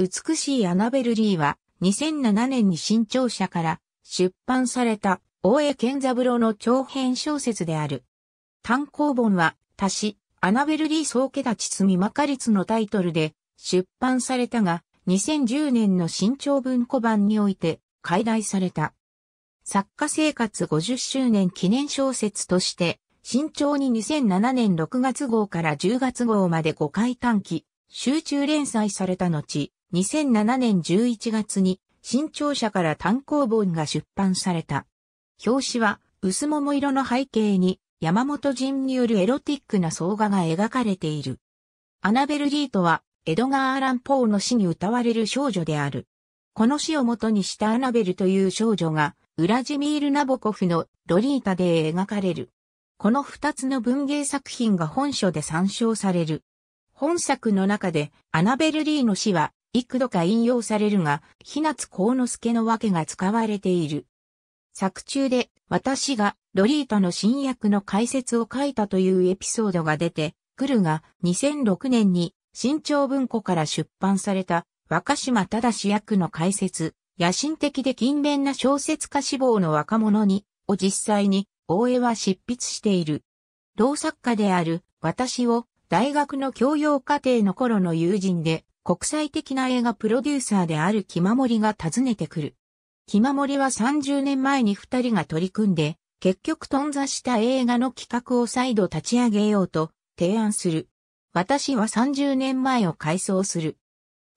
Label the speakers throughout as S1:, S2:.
S1: 美しいアナベル・リーは2007年に新潮社から出版された大江健三郎の長編小説である。単行本は、多し、アナベル・リー総家立ち住みまかりつのタイトルで出版されたが、2010年の新潮文庫版において解題された。作家生活50周年記念小説として、新潮に2007年6月号から10月号まで5回短期、集中連載された後、2007年11月に新潮社から単行本が出版された。表紙は薄桃色の背景に山本人によるエロティックな総画が描かれている。アナベル・リートはエドガー・アラン・ポーの詩に歌われる少女である。この詩を元にしたアナベルという少女がウラジミール・ナボコフのロリータで描かれる。この二つの文芸作品が本書で参照される。本作の中でアナベル・リーの詩は幾度か引用されるが、日夏幸之助の訳が使われている。作中で私がロリータの新役の解説を書いたというエピソードが出てくるが2006年に新潮文庫から出版された若島正役の解説野心的で勤勉な小説家志望の若者にを実際に大江は執筆している。同作家である私を大学の教養課程の頃の友人で国際的な映画プロデューサーである木守が訪ねてくる。木守は30年前に二人が取り組んで、結局頓挫した映画の企画を再度立ち上げようと提案する。私は30年前を改装する。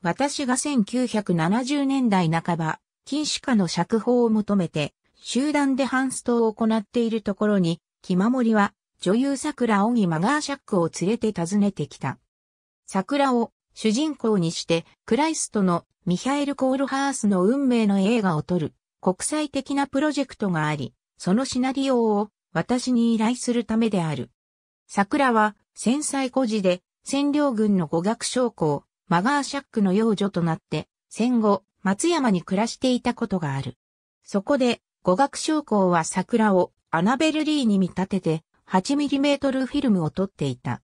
S1: 私が1970年代半ば、禁止下の釈放を求めて、集団でハンストを行っているところに、木守は女優桜尾木マガーシャックを連れて訪ねてきた。桜尾、主人公にして、クライストのミハエル・コールハースの運命の映画を撮る国際的なプロジェクトがあり、そのシナリオを私に依頼するためである。桜は戦災孤児で占領軍の語学将校、マガーシャックの幼女となって、戦後、松山に暮らしていたことがある。そこで、語学将校は桜をアナベルリーに見立てて、8ミリメートルフィルムを撮っていた。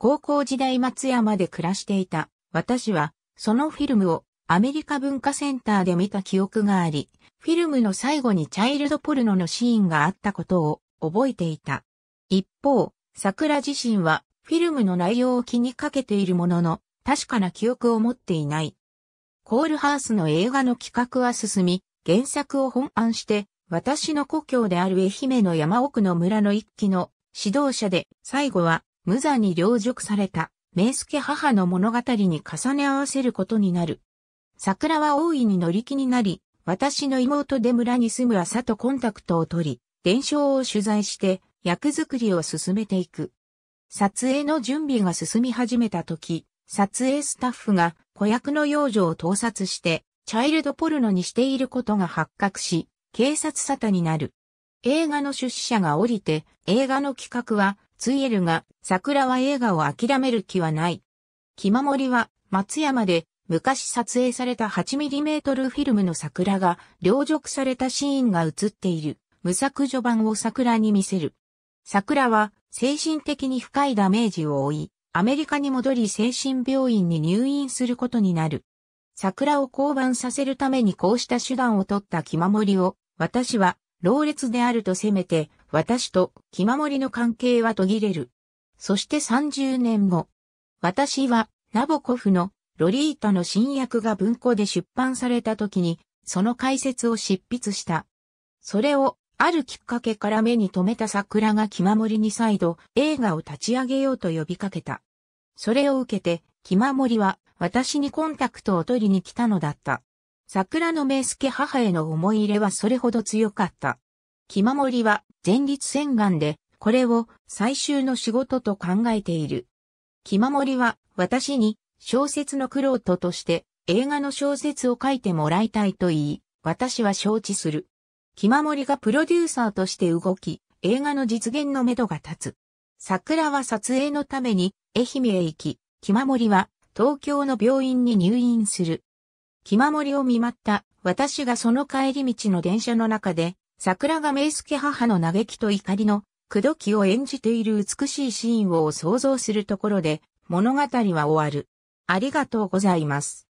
S1: 高校時代松山で暮らしていた。私は、そのフィルムをアメリカ文化センターで見た記憶があり、フィルムの最後にチャイルドポルノのシーンがあったことを覚えていた。一方、桜自身はフィルムの内容を気にかけているものの、確かな記憶を持っていない。コールハースの映画の企画は進み、原作を本案して、私の故郷である愛媛の山奥の村の一期の指導者で、最後は無残に領辱された、名助母の物語に重ね合わせることになる。桜は大いに乗り気になり、私の妹で村に住む朝とコンタクトを取り、伝承を取材して、役作りを進めていく。撮影の準備が進み始めた時、撮影スタッフが子役の幼女を盗撮して、チャイルドポルノにしていることが発覚し、警察沙汰になる。映画の出資者が降りて、映画の企画はツイエルが、桜は映画を諦める気はない。気守りは、松山で、昔撮影された 8mm フィルムの桜が、両辱されたシーンが映っている、無作序版を桜に見せる。桜は、精神的に深いダメージを負い、アメリカに戻り精神病院に入院することになる。桜を降板させるためにこうした手段を取った気守りを、私は、老烈であると責めて、私と気守りの関係は途切れる。そして30年後、私はナボコフのロリータの新訳が文庫で出版された時に、その解説を執筆した。それを、あるきっかけから目に留めた桜が気守りに再度映画を立ち上げようと呼びかけた。それを受けて、気守りは私にコンタクトを取りに来たのだった。桜の名助母への思い入れはそれほど強かった。木守りは前立腺癌で、これを最終の仕事と考えている。木守りは私に小説のローととして映画の小説を書いてもらいたいと言い、私は承知する。木守りがプロデューサーとして動き、映画の実現のめどが立つ。桜は撮影のために愛媛へ行き、木守りは東京の病院に入院する。木守りを見舞った私がその帰り道の電車の中で桜が名助母の嘆きと怒りの、くどきを演じている美しいシーンを想像するところで、物語は終わる。ありがとうございます。